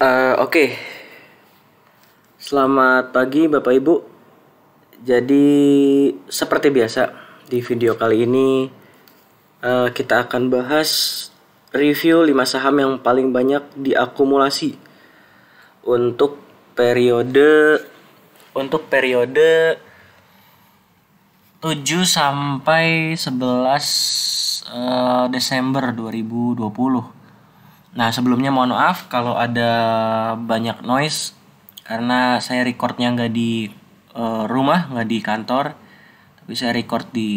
Uh, Oke, okay. selamat pagi Bapak Ibu. Jadi seperti biasa di video kali ini uh, kita akan bahas review 5 saham yang paling banyak diakumulasi untuk periode untuk periode 7 sampai 11 uh, eh, Desember 2020. Nah sebelumnya mohon maaf kalau ada banyak noise karena saya recordnya nggak di uh, rumah nggak di kantor tapi saya record di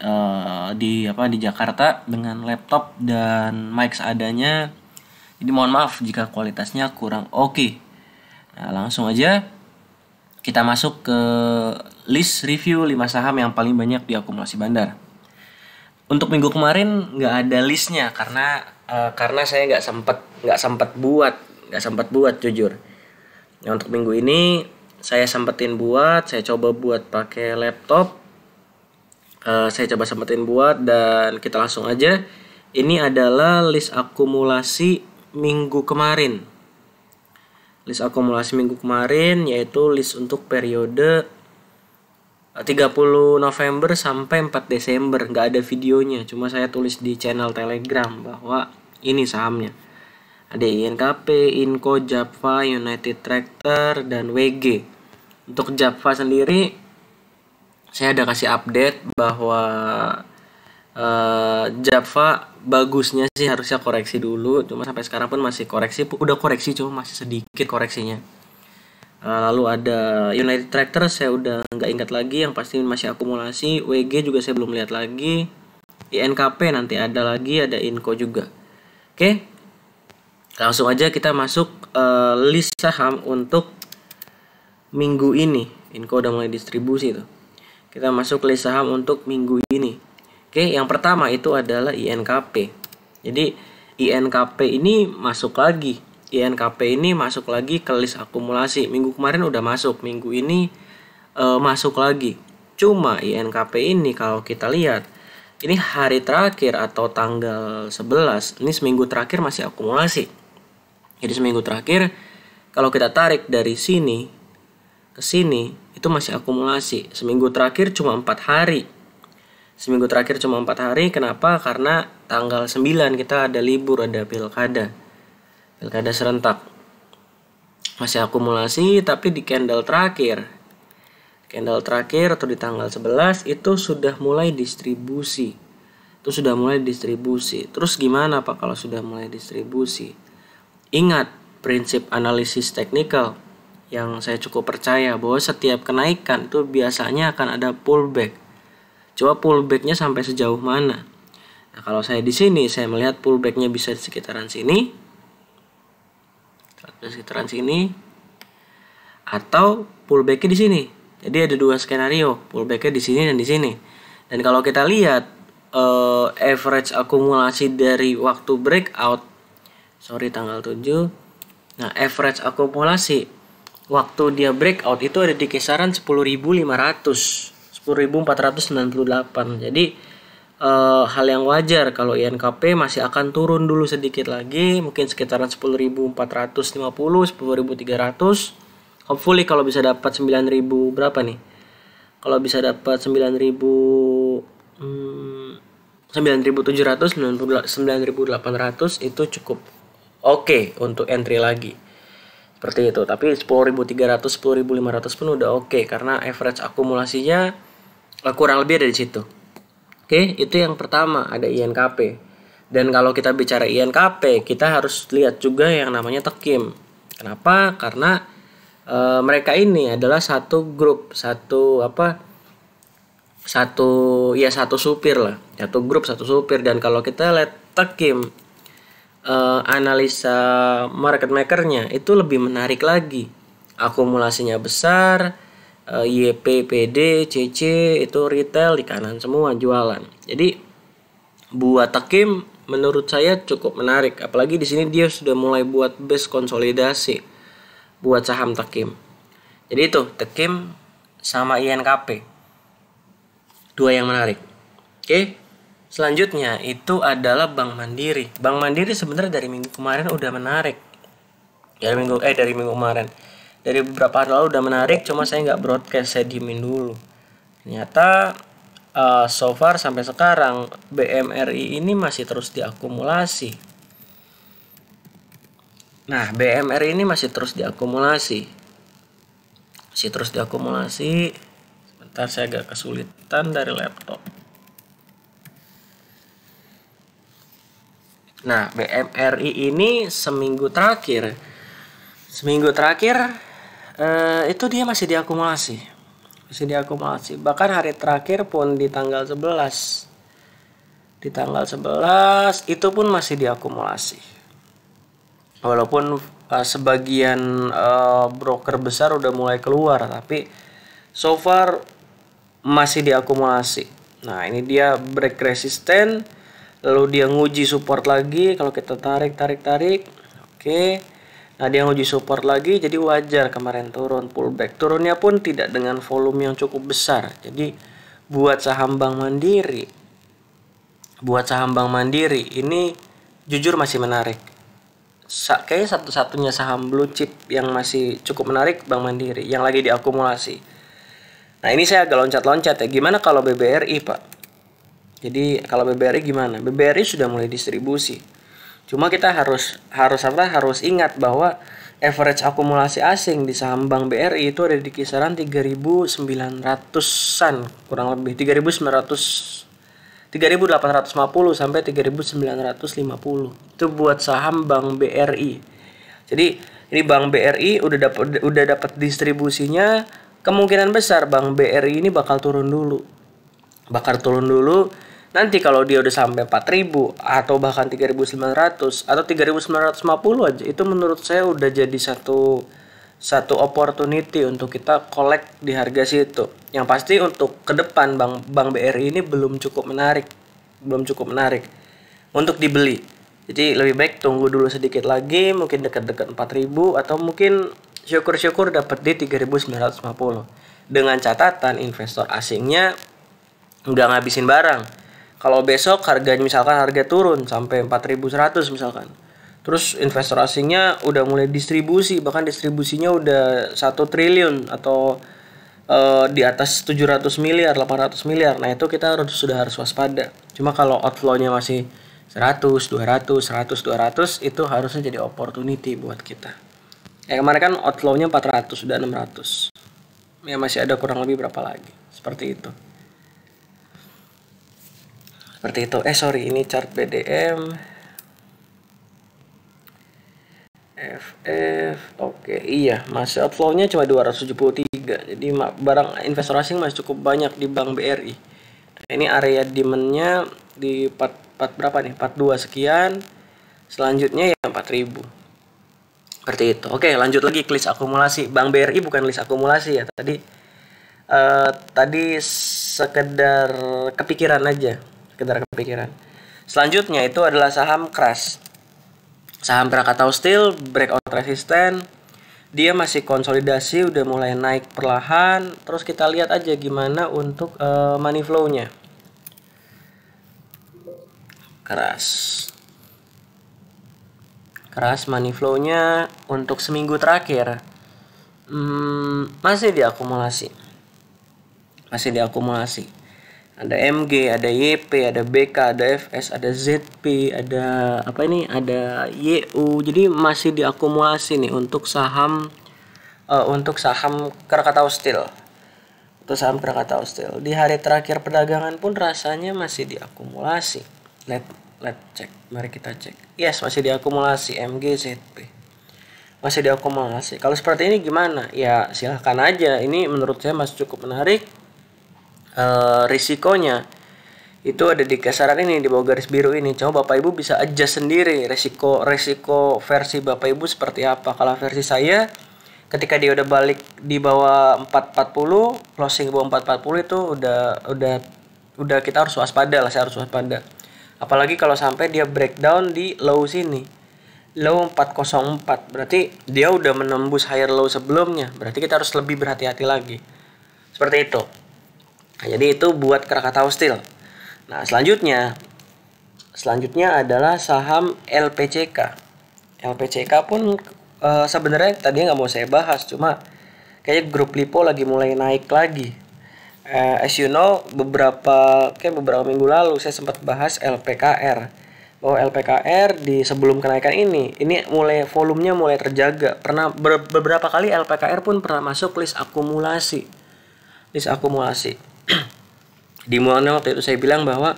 uh, di apa di Jakarta dengan laptop dan mic seadanya jadi mohon maaf jika kualitasnya kurang oke okay. nah, langsung aja kita masuk ke list review 5 saham yang paling banyak di akumulasi bandar untuk minggu kemarin nggak ada listnya karena uh, karena saya nggak sempet nggak sempet buat nggak sempet buat jujur nah untuk minggu ini saya sempetin buat saya coba buat pakai laptop uh, saya coba sempetin buat dan kita langsung aja ini adalah list akumulasi minggu kemarin list akumulasi minggu kemarin yaitu list untuk periode 30 eh, November sampai 4 Desember nggak ada videonya cuma saya tulis di channel Telegram bahwa ini sahamnya ada INKP, INCO, Japfa, United Tractor, dan WG untuk Japfa sendiri saya ada kasih update bahwa uh, bagusnya sih harusnya koreksi dulu cuma sampai sekarang pun masih koreksi udah koreksi cuma masih sedikit koreksinya Ah, lalu ada United Tractor saya udah nggak ingat lagi yang pasti masih akumulasi WG juga saya belum lihat lagi INKP nanti ada lagi ada Inco juga oke langsung aja kita masuk uh, list saham untuk minggu ini Inco udah mulai distribusi tuh kita masuk list saham untuk minggu ini oke yang pertama itu adalah INKP jadi INKP ini masuk lagi INKP ini masuk lagi ke list akumulasi. Minggu kemarin udah masuk, minggu ini e, masuk lagi. Cuma INKP ini kalau kita lihat ini hari terakhir atau tanggal 11, ini seminggu terakhir masih akumulasi. Jadi seminggu terakhir kalau kita tarik dari sini ke sini itu masih akumulasi. Seminggu terakhir cuma empat hari. Seminggu terakhir cuma empat hari. Kenapa? Karena tanggal 9 kita ada libur, ada pilkada pilkada serentak masih akumulasi tapi di candle terakhir candle terakhir atau di tanggal 11 itu sudah mulai distribusi itu sudah mulai distribusi terus gimana pak kalau sudah mulai distribusi ingat prinsip analisis teknikal yang saya cukup percaya bahwa setiap kenaikan itu biasanya akan ada pullback coba pullbacknya sampai sejauh mana nah kalau saya di sini saya melihat pullbacknya bisa di sekitaran sini ke sekitaran sini atau pullbacknya di sini jadi ada dua skenario pullbacknya di sini dan di sini dan kalau kita lihat uh, average akumulasi dari waktu breakout sorry tanggal 7 nah average akumulasi waktu dia breakout itu ada di kisaran 10.500 10.498 jadi uh, hal yang wajar kalau INKP masih akan turun dulu sedikit lagi mungkin sekitaran 10.450 10.300 hopefully kalau bisa dapat 9.000 berapa nih kalau bisa dapat 9.000 hmm, 9.700 9.800 itu cukup oke okay untuk entry lagi seperti itu tapi 10.300 10.500 pun udah oke okay, karena average akumulasinya kurang lebih ada di situ Oke, itu yang pertama ada INKP. Dan kalau kita bicara INKP, kita harus lihat juga yang namanya tekim. Kenapa? Karena e, mereka ini adalah satu grup, satu apa? Satu ya satu supir lah, satu grup, satu supir. Dan kalau kita lihat tekim e, eh, analisa market makernya itu lebih menarik lagi. Akumulasinya besar, Eh, YP, PD, CC itu retail di kanan semua jualan. Jadi buat Takim menurut saya cukup menarik apalagi di sini dia sudah mulai buat base konsolidasi buat saham Takim. Jadi itu Takim sama INKP. Dua yang menarik. Oke. Selanjutnya itu adalah Bank Mandiri. Bank Mandiri sebenarnya dari minggu kemarin udah menarik. Dari minggu eh dari minggu kemarin dari beberapa hari lalu udah menarik cuma saya nggak broadcast saya diemin dulu ternyata uh, so far sampai sekarang BMRI ini masih terus diakumulasi nah BMRI ini masih terus diakumulasi masih terus diakumulasi sebentar saya agak kesulitan dari laptop Nah, BMRI ini seminggu terakhir. Seminggu terakhir Eh, itu dia masih diakumulasi masih diakumulasi bahkan hari terakhir pun di tanggal 11 di tanggal 11 itu pun masih diakumulasi walaupun uh, sebagian uh, broker besar udah mulai keluar tapi so far masih diakumulasi nah ini dia break resisten lalu dia nguji support lagi kalau kita tarik tarik tarik oke okay. Nah, dia nguji support lagi, jadi wajar kemarin turun pullback. Turunnya pun tidak dengan volume yang cukup besar. Jadi, buat saham Bank Mandiri, buat saham Bank Mandiri ini jujur masih menarik. Sa kayaknya satu-satunya saham blue chip yang masih cukup menarik Bank Mandiri yang lagi diakumulasi. Nah, ini saya agak loncat-loncat ya. Gimana kalau BBRI, Pak? Jadi, kalau BBRI gimana? BBRI sudah mulai distribusi Cuma kita harus harus apa? Harus ingat bahwa average akumulasi asing di saham Bank BRI itu ada di kisaran 3.900-an kurang lebih 3.900 3.850 sampai 3.950 itu buat saham Bank BRI. Jadi ini Bank BRI udah dapat udah dapat distribusinya kemungkinan besar Bank BRI ini bakal turun dulu. Bakal turun dulu Nanti kalau dia udah sampai 4000 atau bahkan 3900 atau 3950 aja itu menurut saya udah jadi satu satu opportunity untuk kita collect di harga situ. Yang pasti untuk ke depan Bang Bank BRI ini belum cukup menarik. Belum cukup menarik untuk dibeli. Jadi lebih baik tunggu dulu sedikit lagi, mungkin dekat-dekat 4000 atau mungkin syukur-syukur dapat di 3950. Dengan catatan investor asingnya nggak ngabisin barang kalau besok harganya misalkan harga turun sampai 4.100 misalkan. Terus investor asingnya udah mulai distribusi, bahkan distribusinya udah satu triliun atau e, di atas 700 miliar, 800 miliar. Nah, itu kita harus sudah harus waspada. Cuma kalau outflow-nya masih 100, 200, 100, 200 itu harusnya jadi opportunity buat kita. Ya kemarin kan outflow-nya 400 sudah 600. Ya masih ada kurang lebih berapa lagi. Seperti itu seperti itu eh sorry ini chart BDM FF oke okay, iya masih outflownya cuma 273 jadi barang investor asing masih cukup banyak di Bank BRI nah, ini area demandnya di part, 4 berapa nih part dua sekian selanjutnya ya 4000 seperti itu. Oke, lanjut lagi ke list akumulasi. Bank BRI bukan list akumulasi ya. Tadi uh, tadi sekedar kepikiran aja sekedar kepikiran. Selanjutnya itu adalah saham keras, Saham Krakatau Steel breakout resisten. Dia masih konsolidasi, udah mulai naik perlahan. Terus kita lihat aja gimana untuk uh, money flow-nya. Keras. Keras money flow-nya untuk seminggu terakhir. Hmm, masih diakumulasi. Masih diakumulasi ada MG, ada YP, ada BK, ada FS, ada ZP, ada apa ini? Ada YU. Jadi masih diakumulasi nih untuk saham uh, untuk saham Krakatau Steel. Untuk saham Krakatau Steel. Di hari terakhir perdagangan pun rasanya masih diakumulasi. Let let cek. Mari kita cek. Yes, masih diakumulasi MG, ZP masih diakumulasi. Kalau seperti ini gimana? Ya silahkan aja. Ini menurut saya masih cukup menarik uh, risikonya itu ada di kisaran ini di bawah garis biru ini coba bapak ibu bisa aja sendiri resiko resiko versi bapak ibu seperti apa kalau versi saya ketika dia udah balik di bawah 440 closing di bawah 440 itu udah udah udah kita harus waspada lah saya harus waspada apalagi kalau sampai dia breakdown di low sini low 404 berarti dia udah menembus higher low sebelumnya berarti kita harus lebih berhati-hati lagi seperti itu Nah, jadi itu buat Krakatau Steel. Nah, selanjutnya selanjutnya adalah saham LPCK. LPCK pun e, sebenarnya tadinya nggak mau saya bahas, cuma kayak grup Lipo lagi mulai naik lagi. E, as you know, beberapa kayak beberapa minggu lalu saya sempat bahas LPKR. Oh LPKR di sebelum kenaikan ini, ini mulai volumenya mulai terjaga. Pernah beberapa kali LPKR pun pernah masuk list akumulasi. List akumulasi di mana waktu itu saya bilang bahwa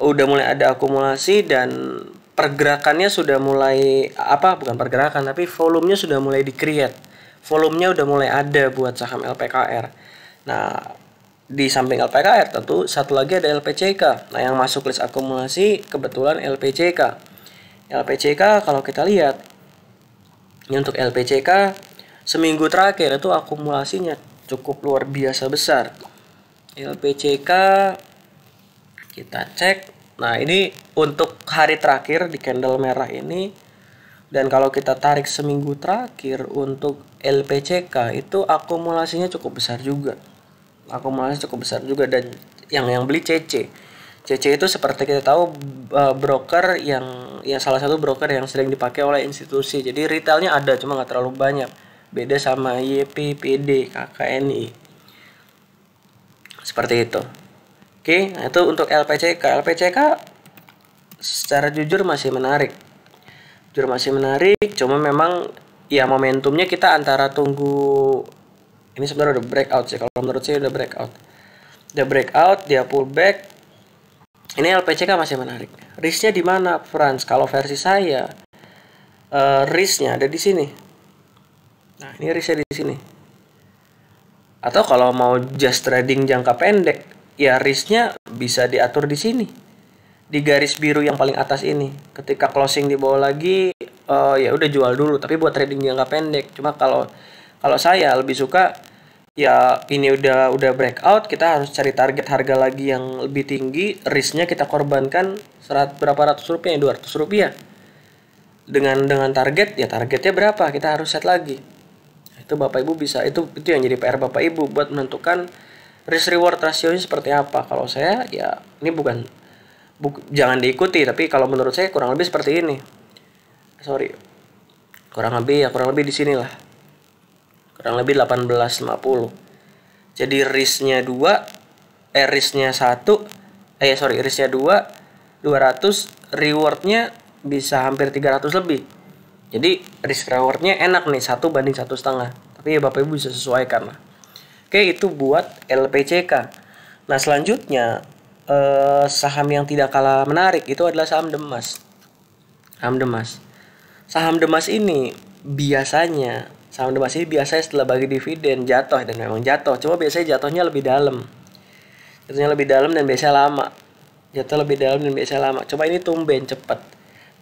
oh, udah mulai ada akumulasi dan pergerakannya sudah mulai apa bukan pergerakan tapi volumenya sudah mulai di create volumenya udah mulai ada buat saham LPKR nah di samping LPKR tentu satu lagi ada LPCK nah yang masuk list akumulasi kebetulan LPCK LPCK kalau kita lihat ini untuk LPCK seminggu terakhir itu akumulasinya cukup luar biasa besar LPCK kita cek nah ini untuk hari terakhir di candle merah ini dan kalau kita tarik seminggu terakhir untuk LPCK itu akumulasinya cukup besar juga akumulasi cukup besar juga dan yang yang beli CC CC itu seperti kita tahu eh, broker yang ya salah satu broker yang sering dipakai oleh institusi jadi retailnya ada cuma nggak terlalu banyak beda sama YP, PD, KKNI seperti itu oke nah itu untuk LPCK LPCK secara jujur masih menarik jujur masih menarik cuma memang ya momentumnya kita antara tunggu ini sebenarnya udah breakout sih kalau menurut saya udah breakout udah breakout dia pullback ini LPCK masih menarik risknya di mana Franz kalau versi saya uh, risknya ada di sini nah ini risknya di sini atau kalau mau just trading jangka pendek, ya risknya bisa diatur di sini. Di garis biru yang paling atas ini. Ketika closing di bawah lagi, uh, ya udah jual dulu. Tapi buat trading jangka pendek. Cuma kalau kalau saya lebih suka ya ini udah udah breakout kita harus cari target harga lagi yang lebih tinggi risknya kita korbankan serat berapa ratus rupiah 200 rupiah dengan dengan target ya targetnya berapa kita harus set lagi itu bapak ibu bisa itu itu yang jadi PR bapak ibu buat menentukan risk reward rasionya seperti apa kalau saya ya ini bukan bu, jangan diikuti tapi kalau menurut saya kurang lebih seperti ini sorry kurang lebih ya kurang lebih di sinilah kurang lebih 1850 jadi risknya dua eh risknya satu eh ya sorry risknya dua 200 rewardnya bisa hampir 300 lebih jadi risk rewardnya enak nih satu banding satu setengah. Tapi ya bapak ibu bisa sesuaikan lah. Oke itu buat LPCK. Nah selanjutnya eh, saham yang tidak kalah menarik itu adalah saham demas. Saham demas. Saham demas ini biasanya saham demas ini biasanya setelah bagi dividen jatuh dan memang jatuh. Cuma biasanya jatuhnya lebih dalam. Jatuhnya lebih dalam dan biasanya lama. Jatuh lebih dalam dan biasanya lama. Coba ini tumben cepat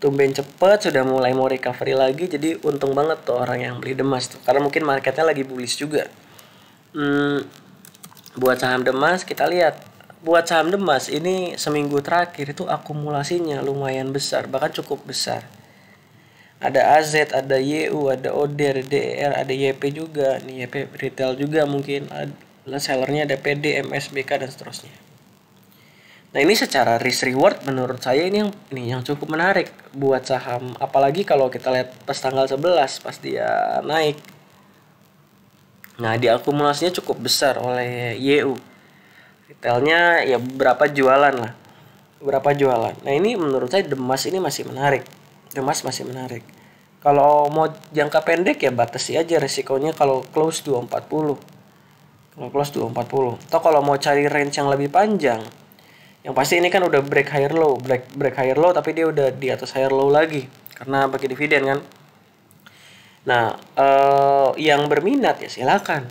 tumben cepet sudah mulai mau recovery lagi jadi untung banget tuh orang yang beli demas tuh karena mungkin marketnya lagi bullish juga hmm, buat saham demas kita lihat buat saham demas ini seminggu terakhir itu akumulasinya lumayan besar bahkan cukup besar ada AZ, ada YU, ada ODER, DR, e ada YP juga, nih YP retail juga mungkin, ada sellernya ada PD, MSBK dan seterusnya. Nah ini secara risk reward menurut saya ini yang ini yang cukup menarik buat saham apalagi kalau kita lihat pas tanggal 11 pas dia naik. Nah di akumulasinya cukup besar oleh YU. Retailnya ya berapa jualan lah. Berapa jualan. Nah ini menurut saya demas ini masih menarik. Demas masih menarik. Kalau mau jangka pendek ya batasi aja resikonya kalau close 240. Kalau close 240. Atau kalau mau cari range yang lebih panjang yang pasti ini kan udah break higher low break break higher low tapi dia udah di atas higher low lagi karena bagi dividen kan nah uh, yang berminat ya silakan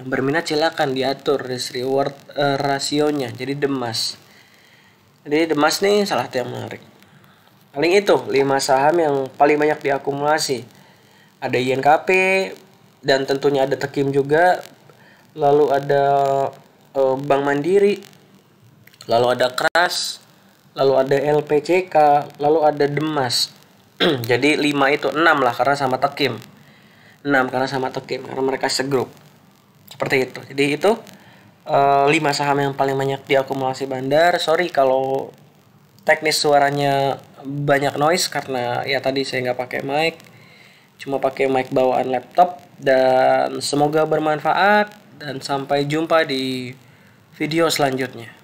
yang berminat silakan diatur risk reward uh, rasionya jadi demas jadi demas nih salah satu yang menarik paling itu lima saham yang paling banyak diakumulasi ada INKP dan tentunya ada Tekim juga lalu ada uh, Bank Mandiri lalu ada keras, lalu ada LPCK, lalu ada demas. Jadi 5 itu 6 lah karena sama tekim. 6 karena sama tekim karena mereka segrup. Seperti itu. Jadi itu eh, lima 5 saham yang paling banyak diakumulasi bandar. Sorry kalau teknis suaranya banyak noise karena ya tadi saya nggak pakai mic. Cuma pakai mic bawaan laptop dan semoga bermanfaat dan sampai jumpa di video selanjutnya.